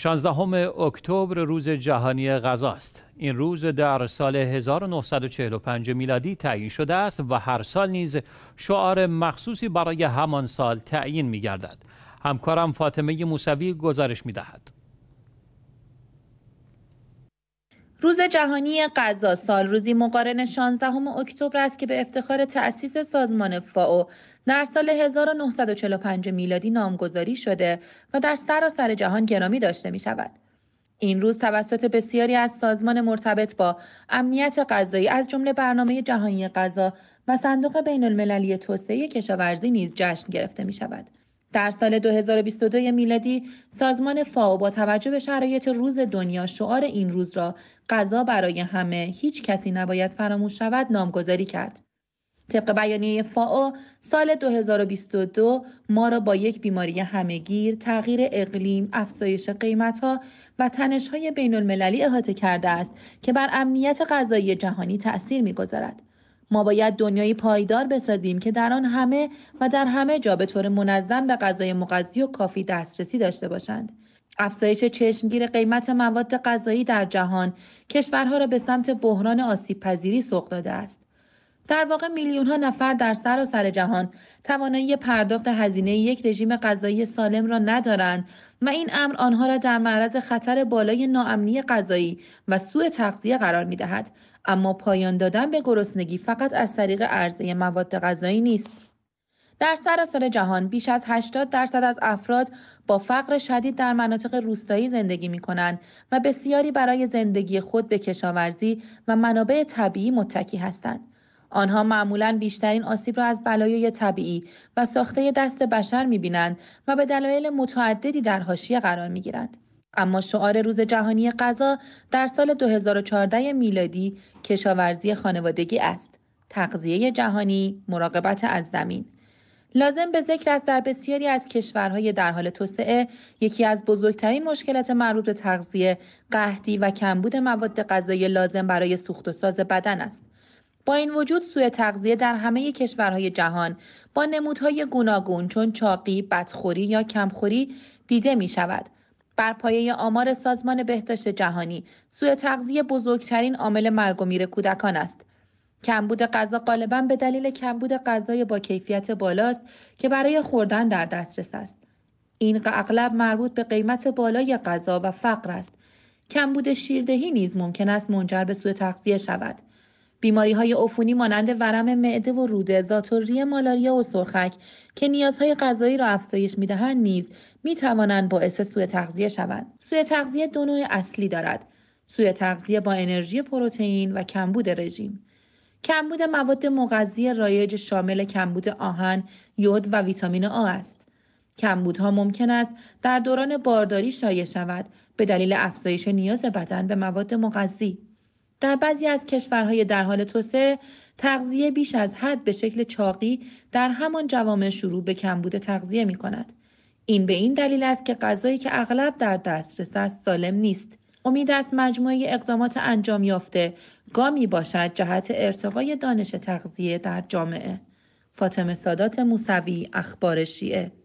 16 اکتبر روز جهانی غذا است. این روز در سال 1945 میلادی تعیین شده است و هر سال نیز شعار مخصوصی برای همان سال تعیین می همکارم فاطمه موسوی گزارش می روز جهانی غذا روزی مقارن 16 اکتبر است که به افتخار تأسیس سازمان فاو در سال 1945 میلادی نامگذاری شده و در سراسر جهان گرامی داشته می شود. این روز توسط بسیاری از سازمان مرتبط با امنیت غذایی از جمله برنامه جهانی غذا و صندوق بین المللی توسعه کشاورزی نیز جشن گرفته می شود. در سال 2022 میلادی سازمان فاو با توجه به شرایط روز دنیا شعار این روز را غذا برای همه هیچ کسی نباید فراموش شود نامگذاری کرد. طبق بیانیه فاو سال 2022 ما را با یک بیماری همهگیر، تغییر اقلیم، افزایش ها و های بین المللی احاطه کرده است که بر امنیت غذایی جهانی تأثیر میگذارد. ما باید دنیایی پایدار بسازیم که در آن همه و در همه جا به طور منظم به غذای مغذی و کافی دسترسی داشته باشند افزایش چشمگیر قیمت مواد غذایی در جهان کشورها را به سمت بحران آسیب پذیری سوق داده است در واقع میلیون ها نفر در سراسر سر جهان توانایی پرداخت هزینه یک رژیم غذایی سالم را ندارند و این امر آنها را در معرض خطر بالای ناامنی غذایی و سوء تغذیه قرار می دهد اما پایان دادن به گرسنگی فقط از طریق عرضه مواد غذایی نیست در سراسر جهان بیش از 80 درصد از افراد با فقر شدید در مناطق روستایی زندگی می کنند و بسیاری برای زندگی خود به کشاورزی و منابع طبیعی متکی هستند. آنها معمولا بیشترین آسیب را از بلایای طبیعی و ساخته دست بشر می بینند و به دلایل متعددی در حاشیه قرار می گیرند. اما شعار روز جهانی غذا در سال 2014 میلادی کشاورزی خانوادگی است. تغذیه جهانی، مراقبت از زمین. لازم به ذکر است در بسیاری از کشورهای در حال توسعه یکی از بزرگترین مشکلات مربوط به تغذیه قحطی و کمبود مواد غذایی لازم برای سوخت و ساز بدن است با این وجود سوی تغذیه در همه کشورهای جهان با نمودهای گوناگون چون چاقی بدخوری یا کمخوری دیده می شود بر پایه آمار سازمان بهداشت جهانی سوء تغذیه بزرگترین عامل مرگ و میر کودکان است کمبود غذا غالبا به دلیل کمبود غذای با کیفیت بالاست که برای خوردن در دسترس است این اغلب مربوط به قیمت بالای غذا و فقر است کمبود شیردهی نیز ممکن است منجر به سوء تغذیه شود بیماری های عفونی مانند ورم معده و روده، زاتوری مالاریا و سرخک که نیازهای غذایی را افزایش میدهند نیز می توانند باعث سوء تغذیه شوند. سوء تغذیه دو نوع اصلی دارد. سوء تغذیه با انرژی پروتئین و کمبود رژیم. کمبود مواد مغذی رایج شامل کمبود آهن، یود و ویتامین آ است. کمبودها ممکن است در دوران بارداری شایع شود به دلیل افزایش نیاز بدن به مواد مغذی. در بعضی از کشورهای در حال توسعه تغذیه بیش از حد به شکل چاقی در همان جوامع شروع به کمبود تغذیه می کند. این به این دلیل است که غذایی که اغلب در دسترس است سالم نیست. امید است مجموعه اقدامات انجام یافته گامی باشد جهت ارتقای دانش تغذیه در جامعه. فاطمه سادات موسوی اخبار شیعه